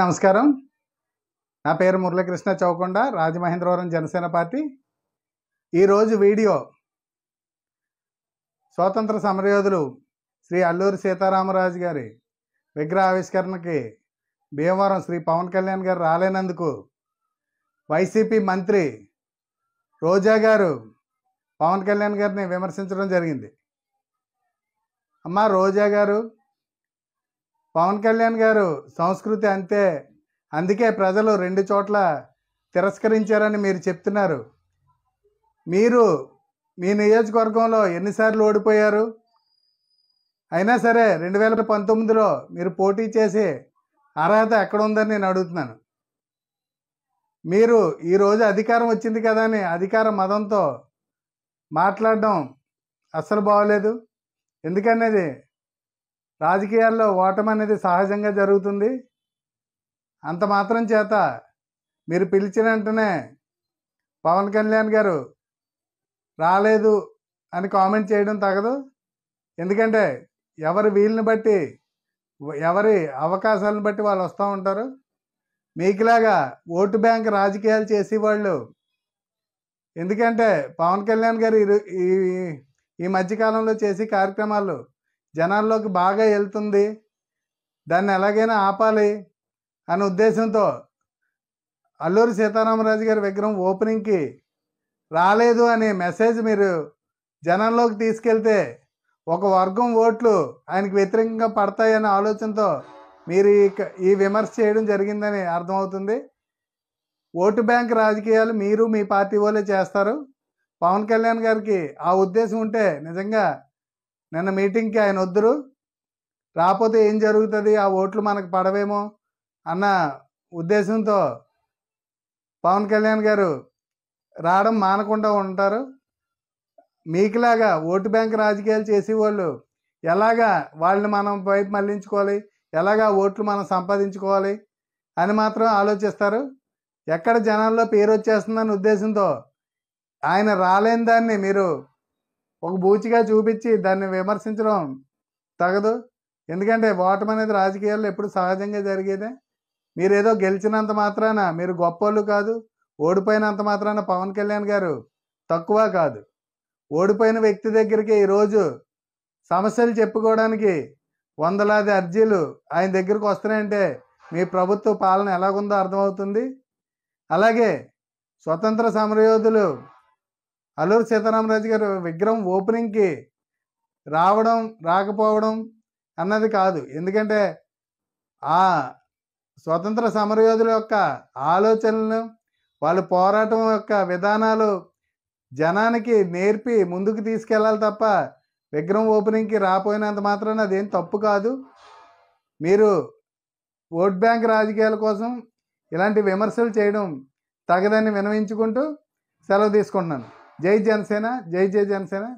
నమస్కారం నా పేరు మురళీకృష్ణ చౌకొండ రాజమహేంద్రవరం జనసేన పార్టీ ఈరోజు వీడియో స్వాతంత్ర సమరయోధులు శ్రీ అల్లూరి సీతారామరాజు గారి విగ్రహ ఆవిష్కరణకి భీమవరం శ్రీ పవన్ కళ్యాణ్ గారు రాలేనందుకు వైసీపీ మంత్రి రోజా గారు పవన్ కళ్యాణ్ గారిని విమర్శించడం జరిగింది అమ్మ రోజా గారు పవన్ కళ్యాణ్ గారు సంస్కృతి అంతే అందుకే ప్రజలు రెండు చోట్ల తిరస్కరించారని మీరు చెప్తున్నారు మీరు మీ నియోజకవర్గంలో ఎన్నిసార్లు ఓడిపోయారు అయినా సరే రెండు వేల పంతొమ్మిదిలో మీరు పోటీ చేసి అర్హత ఎక్కడ ఉందని నేను అడుగుతున్నాను మీరు ఈరోజు అధికారం వచ్చింది కదా అని అధికార మదంతో మాట్లాడడం అస్సలు బాగలేదు ఎందుకనేది రాజకీయాల్లో ఓటమి అనేది సహజంగా జరుగుతుంది అంత మాత్రం చేత మీరు పిలిచిన వెంటనే పవన్ కళ్యాణ్ గారు రాలేదు అని కామెంట్ చేయడం తగదు ఎందుకంటే ఎవరి వీలుని బట్టి ఎవరి అవకాశాలను బట్టి వాళ్ళు వస్తూ ఉంటారు మీకులాగా ఓటు బ్యాంక్ రాజకీయాలు చేసేవాళ్ళు ఎందుకంటే పవన్ కళ్యాణ్ గారు ఈ ఈ మధ్యకాలంలో చేసే కార్యక్రమాలు జనాల్లోకి బాగా వెళ్తుంది దాన్ని ఎలాగైనా ఆపాలి అనే ఉద్దేశంతో అల్లూరి సీతారామరాజు గారి విగ్రహం ఓపెనింగ్కి రాలేదు అనే మెసేజ్ మీరు జనంలోకి తీసుకెళ్తే ఒక వర్గం ఓట్లు ఆయనకు వ్యతిరేకంగా పడతాయనే ఆలోచనతో మీరు ఈ విమర్శ చేయడం జరిగిందని అర్థమవుతుంది ఓటు బ్యాంక్ రాజకీయాలు మీరు మీ పార్టీ వాళ్ళే చేస్తారు పవన్ కళ్యాణ్ గారికి ఆ ఉద్దేశం ఉంటే నిజంగా నిన్న మీటింగ్కి ఆయన వద్దురు రాకపోతే ఏం జరుగుతుంది ఆ ఓట్లు మనకు పడవేమో అన్న ఉద్దేశంతో పవన్ కళ్యాణ్ గారు రావడం మానకుండా ఉంటారు మీకులాగా ఓటు బ్యాంక్ రాజకీయాలు చేసేవాళ్ళు ఎలాగా వాళ్ళని మనం వైపు మళ్లించుకోవాలి ఎలాగా ఓట్లు మనం సంపాదించుకోవాలి అని మాత్రం ఆలోచిస్తారు ఎక్కడ జనాల్లో పేరు వచ్చేస్తుందని ఉద్దేశంతో ఆయన రాలేని దాన్ని మీరు ఒక బూచిగా చూపించి దాన్ని విమర్శించడం తగదు ఎందుకంటే ఓటమి అనేది రాజకీయాల్లో ఎప్పుడు సహజంగా జరిగేదే మీరు ఏదో గెలిచినంత మాత్రాన మీరు గొప్పోళ్ళు కాదు ఓడిపోయినంత మాత్రాన పవన్ కళ్యాణ్ గారు తక్కువ కాదు ఓడిపోయిన వ్యక్తి దగ్గరికి ఈరోజు సమస్యలు చెప్పుకోవడానికి వందలాది అర్జీలు ఆయన దగ్గరకు వస్తున్నాయంటే మీ ప్రభుత్వ పాలన ఎలాగుందో అర్థమవుతుంది అలాగే స్వతంత్ర సమరయోధులు అల్లూరు సీతారామరాజు గారు విగ్రహం ఓపెనింగ్కి రావడం రాకపోవడం అన్నది కాదు ఎందుకంటే ఆ స్వతంత్ర సమరయోధుల యొక్క ఆలోచనలను వాళ్ళ పోరాటం యొక్క విధానాలు జనానికి నేర్పి ముందుకు తీసుకెళ్ళాలి తప్ప విగ్రహం ఓపెనింగ్కి రాపోయినంత మాత్రాన అదేం తప్పు కాదు మీరు ఓట్ బ్యాంక్ రాజకీయాల కోసం ఇలాంటి విమర్శలు చేయడం తగదని వినవించుకుంటూ సెలవు తీసుకుంటున్నాను జై జనసేన జై జై జనసేన